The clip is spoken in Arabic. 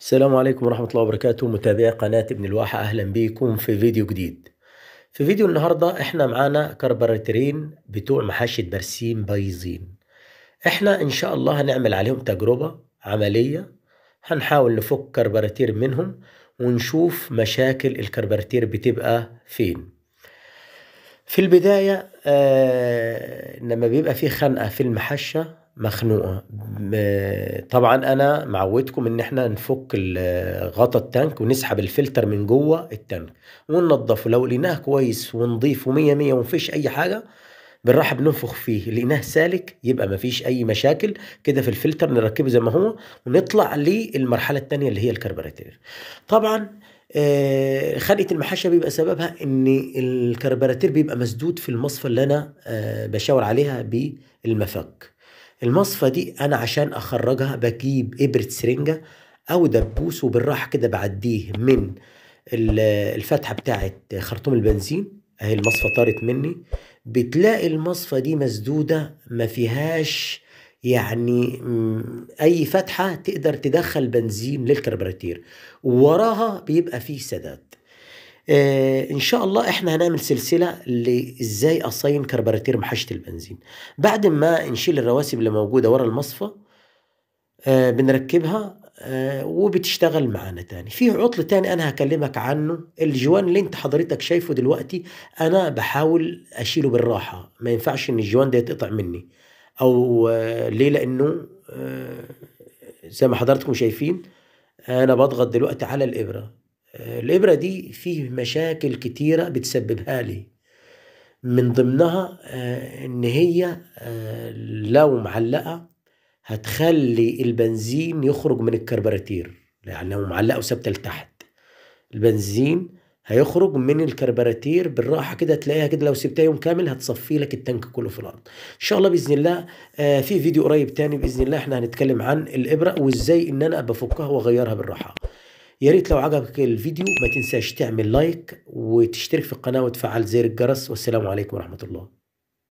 السلام عليكم ورحمة الله وبركاته متابعي قناة ابن الواحة أهلا بيكم في فيديو جديد في فيديو النهاردة احنا معانا كربراترين بتوع محاشي برسيم بايظين احنا ان شاء الله هنعمل عليهم تجربة عملية هنحاول نفك كربراتير منهم ونشوف مشاكل الكربراتير بتبقى فين في البداية آه لما بيبقى في خنقة في المحشة مخنوقه طبعا انا معودكم ان احنا نفك غطا التانك ونسحب الفلتر من جوه التانك وننظفه لو لقيناه كويس و 100 100 ومفيش اي حاجه بالراحه بننفخ فيه لقيناه سالك يبقى مفيش اي مشاكل كده في الفلتر نركبه زي ما هو ونطلع للمرحله الثانيه اللي هي الكربراتير طبعا خلية آه، المحاشة بيبقى سببها ان الكربراتير بيبقى مسدود في المصفى اللي انا آه، بشاور عليها بالمفك المصفى دي انا عشان اخرجها بجيب ابرة سرنجة او دبوس وبالراحة كده بعديه من الفتحة بتاعة خرطوم البنزين اهي المصفى طارت مني بتلاقي المصفى دي مسدودة ما فيهاش يعني اي فتحة تقدر تدخل بنزين للكربراتير وراها بيبقى فيه سداد آه، ان شاء الله احنا هنعمل سلسله لازاي اصين كربراتير محشة البنزين بعد ما نشيل الرواسب اللي موجوده ورا المصفى آه بنركبها آه وبتشتغل معانا تاني في عطل تاني انا هكلمك عنه الجوان اللي انت حضرتك شايفه دلوقتي انا بحاول اشيله بالراحه ما ينفعش ان الجوان ده يتقطع مني او آه ليه لانه آه، زي ما حضراتكم شايفين انا بضغط دلوقتي على الابره الإبرة دي فيه مشاكل كتيرة بتسببها لي من ضمنها آه، إن هي آه، لو معلقة هتخلي البنزين يخرج من الكربراتير يعني لو معلقة وثابتة لتحت البنزين هيخرج من الكربراتير بالراحه كده تلاقيها كده لو سبتها يوم كامل هتصفي لك التانك كله في الارض ان شاء الله باذن الله آه، في فيديو قريب تاني باذن الله احنا هنتكلم عن الابره وازاي ان انا بفكها واغيرها بالراحه يا ريت لو عجبك الفيديو ما تنساش تعمل لايك وتشترك في القناه وتفعل زر الجرس والسلام عليكم ورحمه الله